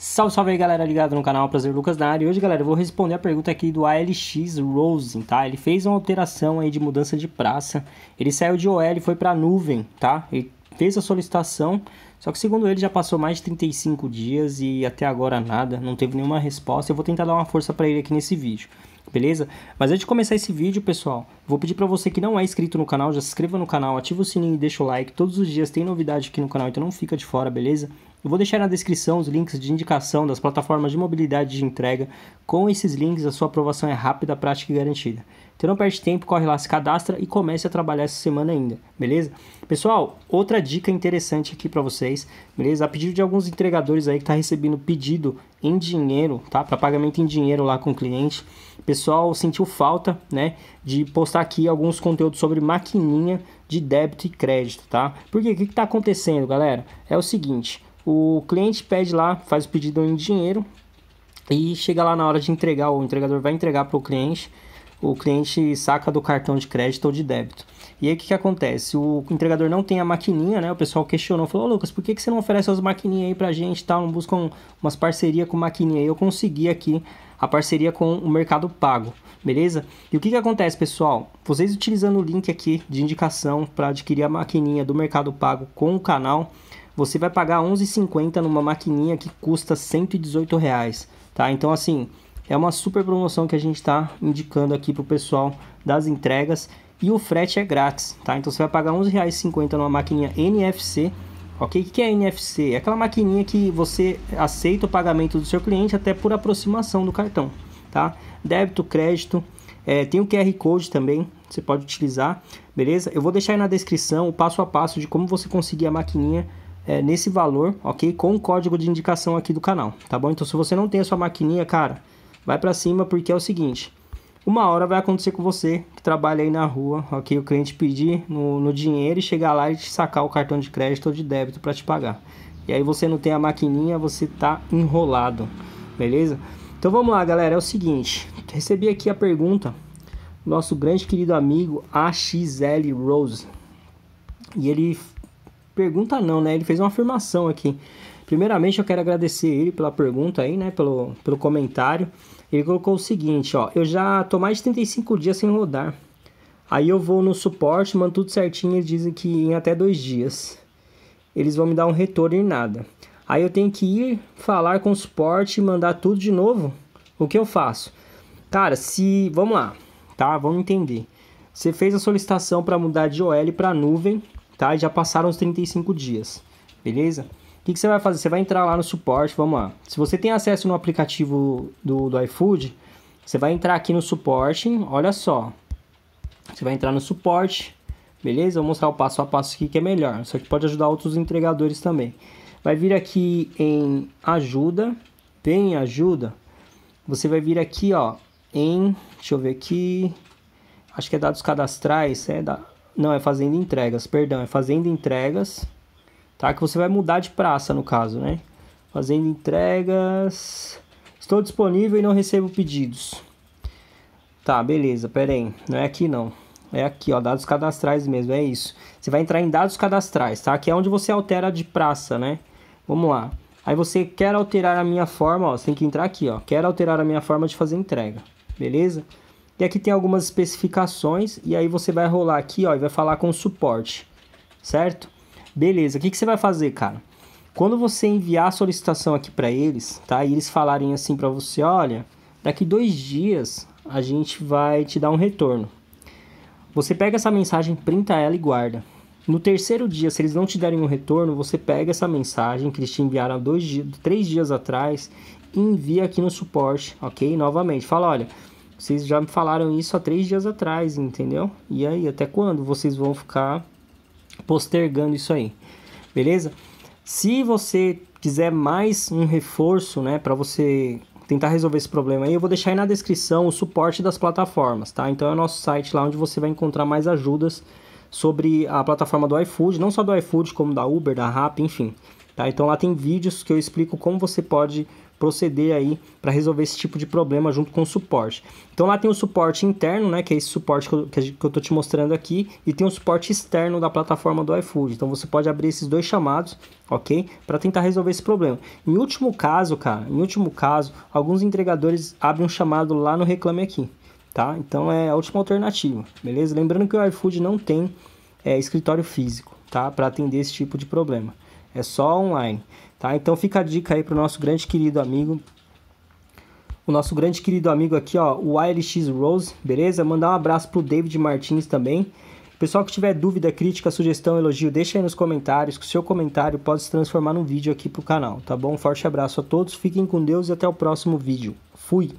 Salve, salve aí galera ligado no canal, prazer Lucas na área hoje galera eu vou responder a pergunta aqui do ALX Rosen, tá? Ele fez uma alteração aí de mudança de praça, ele saiu de OL e foi pra nuvem, tá? Ele fez a solicitação, só que segundo ele já passou mais de 35 dias e até agora nada, não teve nenhuma resposta, eu vou tentar dar uma força para ele aqui nesse vídeo beleza? Mas antes de começar esse vídeo, pessoal, vou pedir para você que não é inscrito no canal, já se inscreva no canal, ativa o sininho e deixa o like. Todos os dias tem novidade aqui no canal, então não fica de fora, beleza? Eu vou deixar na descrição os links de indicação das plataformas de mobilidade de entrega. Com esses links, a sua aprovação é rápida, prática e garantida. Então não perde tempo, corre lá, se cadastra e comece a trabalhar essa semana ainda, beleza? Pessoal, outra dica interessante aqui para vocês, beleza? A pedido de alguns entregadores aí que tá recebendo pedido em dinheiro, tá? Para pagamento em dinheiro lá com o cliente. Pessoal sentiu falta, né, de postar aqui alguns conteúdos sobre maquininha de débito e crédito, tá? Porque o que, que tá acontecendo, galera? É o seguinte, o cliente pede lá, faz o pedido em dinheiro e chega lá na hora de entregar, o entregador vai entregar para o cliente, o cliente saca do cartão de crédito ou de débito. E aí o que, que acontece? O entregador não tem a maquininha, né? O pessoal questionou, falou, oh, Lucas, por que, que você não oferece as maquininhas aí para a gente tal? Não buscam umas parceria com maquininha aí. Eu consegui aqui a parceria com o Mercado Pago, beleza? E o que, que acontece, pessoal? Vocês utilizando o link aqui de indicação para adquirir a maquininha do Mercado Pago com o canal, você vai pagar 11,50 numa maquininha que custa 118 reais, tá? Então assim, é uma super promoção que a gente está indicando aqui para o pessoal das entregas e o frete é grátis, tá? Então você vai pagar R$11,50 numa maquininha NFC, ok? O que é NFC? É aquela maquininha que você aceita o pagamento do seu cliente até por aproximação do cartão, tá? Débito, crédito, é, tem o QR Code também, você pode utilizar, beleza? Eu vou deixar aí na descrição o passo a passo de como você conseguir a maquininha é, nesse valor, ok? Com o código de indicação aqui do canal, tá bom? Então, se você não tem a sua maquininha, cara, vai para cima porque é o seguinte... Uma hora vai acontecer com você que trabalha aí na rua, ok? O cliente pedir no, no dinheiro e chegar lá e te sacar o cartão de crédito ou de débito para te pagar. E aí você não tem a maquininha, você tá enrolado, beleza? Então vamos lá, galera. É o seguinte: recebi aqui a pergunta do nosso grande querido amigo AXL Rose. E ele pergunta não, né? Ele fez uma afirmação aqui. Primeiramente, eu quero agradecer ele pela pergunta aí, né? Pelo, pelo comentário. Ele colocou o seguinte, ó. Eu já tô mais de 35 dias sem rodar. Aí eu vou no suporte, mando tudo certinho. Eles dizem que em até dois dias eles vão me dar um retorno em nada. Aí eu tenho que ir falar com o suporte e mandar tudo de novo. O que eu faço? Cara, se. Vamos lá, tá? Vamos entender. Você fez a solicitação para mudar de OL para nuvem tá? E já passaram os 35 dias, beleza? O que, que, você vai fazer? Você vai entrar lá no suporte, vamos lá. Se você tem acesso no aplicativo do, do iFood, você vai entrar aqui no suporte, olha só. Você vai entrar no suporte, beleza? Vou mostrar o passo a passo aqui que é melhor. Isso aqui pode ajudar outros entregadores também. Vai vir aqui em ajuda, tem ajuda. Você vai vir aqui, ó, em, deixa eu ver aqui, acho que é dados cadastrais, é da, não, é fazendo Entregas, perdão, é fazendo Entregas, tá? Que você vai mudar de praça no caso, né? Fazendo Entregas. Estou disponível e não recebo pedidos. Tá, beleza, pera aí. Não é aqui não. É aqui, ó, dados cadastrais mesmo, é isso. Você vai entrar em dados cadastrais, tá? Que é onde você altera de praça, né? Vamos lá. Aí você quer alterar a minha forma, ó, você tem que entrar aqui, ó. Quer alterar a minha forma de fazer entrega, beleza? E aqui tem algumas especificações e aí você vai rolar aqui, ó, e vai falar com o suporte, certo? Beleza, o que, que você vai fazer, cara? Quando você enviar a solicitação aqui para eles, tá? E eles falarem assim para você, olha, daqui dois dias a gente vai te dar um retorno. Você pega essa mensagem, printa ela e guarda. No terceiro dia, se eles não te derem um retorno, você pega essa mensagem que eles te enviaram dois dias, três dias atrás e envia aqui no suporte, ok? Novamente, fala, olha, vocês já me falaram isso há três dias atrás, entendeu? E aí, até quando vocês vão ficar postergando isso aí? Beleza? Se você quiser mais um reforço, né, para você tentar resolver esse problema aí, eu vou deixar aí na descrição o suporte das plataformas, tá? Então é o nosso site lá onde você vai encontrar mais ajudas sobre a plataforma do iFood, não só do iFood, como da Uber, da Rappi, enfim. Tá? Então lá tem vídeos que eu explico como você pode proceder aí para resolver esse tipo de problema junto com o suporte. Então lá tem o suporte interno, né, que é esse suporte que eu, estou te mostrando aqui, e tem o suporte externo da plataforma do iFood. Então você pode abrir esses dois chamados, ok? Para tentar resolver esse problema. Em último caso, cara, em último caso, alguns entregadores abrem um chamado lá no Reclame Aqui, tá? Então é a última alternativa, beleza? Lembrando que o iFood não tem é, escritório físico, tá? Para atender esse tipo de problema. É só online. Tá? Então fica a dica aí para o nosso grande querido amigo. O nosso grande querido amigo aqui, ó, o ILX Rose, beleza? Mandar um abraço pro David Martins também. Pessoal que tiver dúvida, crítica, sugestão, elogio, deixa aí nos comentários, que o seu comentário pode se transformar num vídeo aqui pro canal, tá bom? Um forte abraço a todos, fiquem com Deus e até o próximo vídeo. Fui!